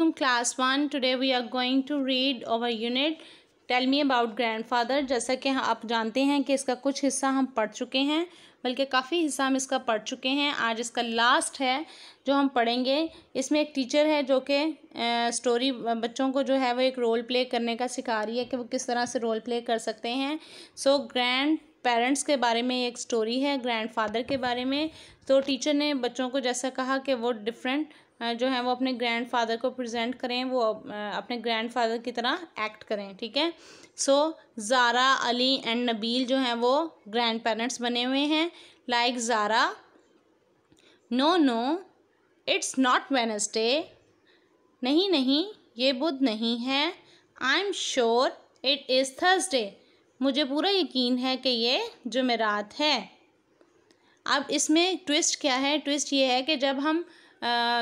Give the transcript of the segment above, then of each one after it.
Assalamualaikum class 1 today we are going to read our unit tell me about grandfather जैसा कि आप जानते हैं कि इसका कुछ हिस्सा हम पढ़ चुके हैं बल्कि काफ़ी हिस्सा हम इसका पढ़ चुके हैं आज इसका लास्ट है जो हम पढ़ेंगे इसमें एक टीचर है जो कि स्टोरी बच्चों को जो है वो एक रोल प्ले करने का सिखा रही है कि वो किस तरह से रोल प्ले कर सकते हैं सो ग्रैंड पेरेंट्स के बारे में एक स्टोरी है ग्रैंडफादर के बारे में तो टीचर ने बच्चों को जैसा कहा कि वो डिफरेंट जो है वो अपने ग्रैंडफादर को प्रेजेंट करें वो अपने ग्रैंडफादर की तरह एक्ट करें ठीक है सो ज़ारा अली एंड नबील जो हैं वो ग्रैंड पेरेंट्स बने हुए हैं like Zara no no it's not Wednesday नहीं नहीं ये बुध नहीं है I am sure it is Thursday मुझे पूरा यकीन है कि ये जुमेरात है अब इसमें ट्विस्ट क्या है ट्विस्ट ये है कि जब हम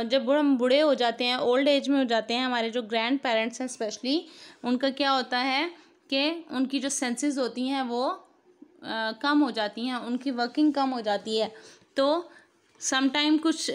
जब हम बूढ़े हो जाते हैं ओल्ड एज में हो जाते हैं हमारे जो ग्रैंड पेरेंट्स हैं स्पेशली उनका क्या होता है कि उनकी जो सेंसेस होती हैं वो कम हो जाती हैं उनकी वर्किंग कम हो जाती है तो समटाइम कुछ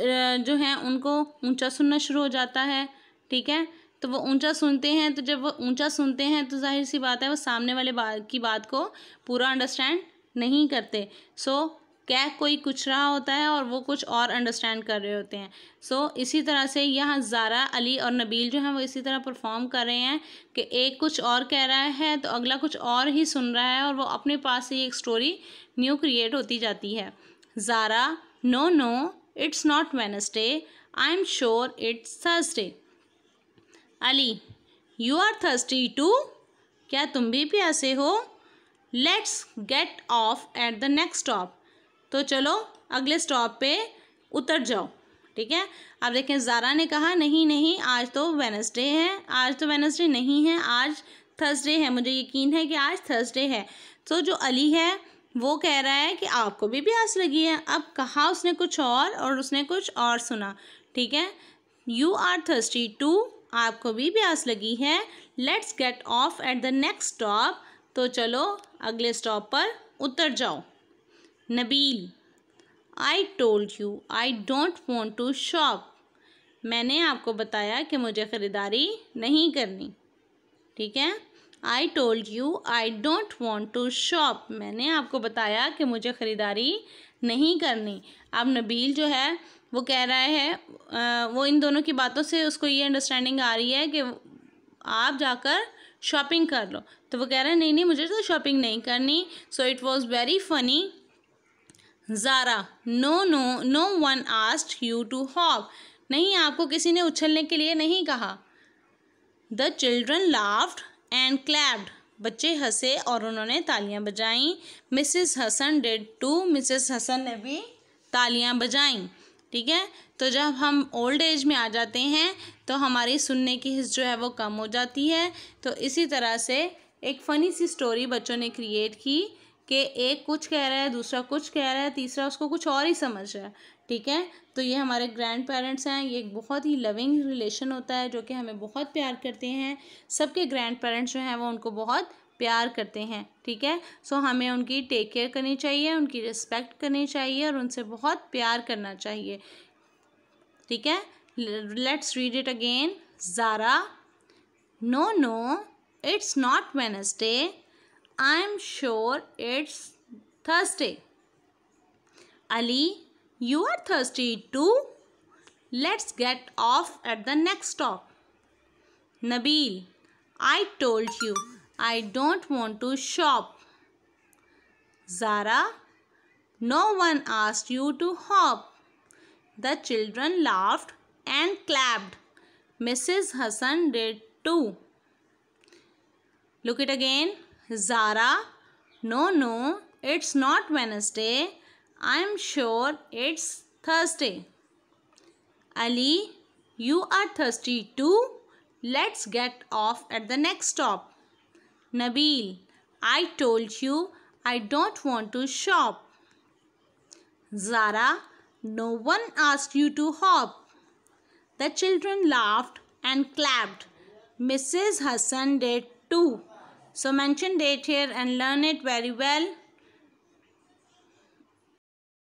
जो है उनको ऊंचा सुनना शुरू हो जाता है ठीक है तो वो ऊंचा सुनते हैं तो जब वो ऊंचा सुनते हैं तो जाहिर सी बात है वो सामने वाले बात की बात को पूरा अंडरस्टैंड नहीं करते सो so, क्या कोई कुछ रहा होता है और वो कुछ और अंडरस्टैंड कर रहे होते हैं सो so, इसी तरह से यहाँ ज़ारा अली और नबील जो हैं वो इसी तरह परफॉर्म कर रहे हैं कि एक कुछ और कह रहा है तो अगला कुछ और ही सुन रहा है और वो अपने पास से एक स्टोरी न्यू क्रिएट होती जाती है Zara no no it's not Wednesday I am sure it's Thursday Ali you are thirsty too क्या तुम भी प्यासे हो let's get off at the next stop तो चलो अगले स्टॉप पे उतर जाओ ठीक है अब देखें ज़ारा ने कहा नहीं नहीं आज तो वेनसडे है आज तो वेनसडे नहीं है आज थर्सडे है मुझे यकीन है कि आज थर्सडे है तो जो अली है वो कह रहा है कि आपको भी प्यास लगी है अब कहा उसने कुछ और और उसने कुछ और सुना ठीक है यू आर थर्स्टी टू आपको भी प्यास लगी है let's get off at the next stop तो चलो अगले स्टॉप पर उतर जाओ Nabeel I told you I don't want to shop मैंने आपको बताया कि मुझे ख़रीदारी नहीं करनी ठीक है I told you I don't want to shop मैंने आपको बताया कि मुझे ख़रीदारी नहीं करनी अब नबील जो है वो कह रहा है वो इन दोनों की बातों से उसको ये अंडरस्टैंडिंग आ रही है कि आप जाकर शॉपिंग कर लो तो वो कह रहा है नहीं नहीं मुझे तो शॉपिंग नहीं करनी so it was very funny Zara no no no one asked you to hop नहीं आपको किसी ने उछलने के लिए नहीं कहा the children laughed and clapped बच्चे हंसे और उन्होंने तालियां बजाईं Mrs Hassan did too Mrs Hassan ने भी तालियां बजाईं ठीक है तो जब हम ओल्ड एज में आ जाते हैं तो हमारी सुनने की हिस्स जो है वो कम हो जाती है तो इसी तरह से एक फ़नी सी स्टोरी बच्चों ने क्रिएट की कि एक कुछ कह रहा है दूसरा कुछ कह रहा है तीसरा उसको कुछ और ही समझ रहा है ठीक है तो ये हमारे ग्रैंड पेरेंट्स हैं ये एक बहुत ही लविंग रिलेशन होता है जो कि हमें बहुत प्यार करते हैं सबके ग्रैंड पेरेंट्स जो हैं वो उनको बहुत प्यार करते हैं ठीक है सो so, हमें उनकी टेक केयर करनी चाहिए उनकी रिस्पेक्ट करनी चाहिए और उनसे बहुत प्यार करना चाहिए ठीक है let's read it again Zara no no it's not Wednesday I am sure it's Thursday Ali you are Thursday too let's get off at the next stop Nabeel I told you I don't want to shop. Zara, no one asked you to hop. The children laughed and clapped. Mrs. Hassan did too. Look it again. Zara, no, no, it's not Wednesday. I'm sure it's Thursday. Ali, you are thirsty too. Let's get off at the next stop. Nabil, I told you I don't want to shop. Zara, no one asked you to hop. The children laughed and clapped. Mrs. Hassan did too. So mention date here and learn it very well.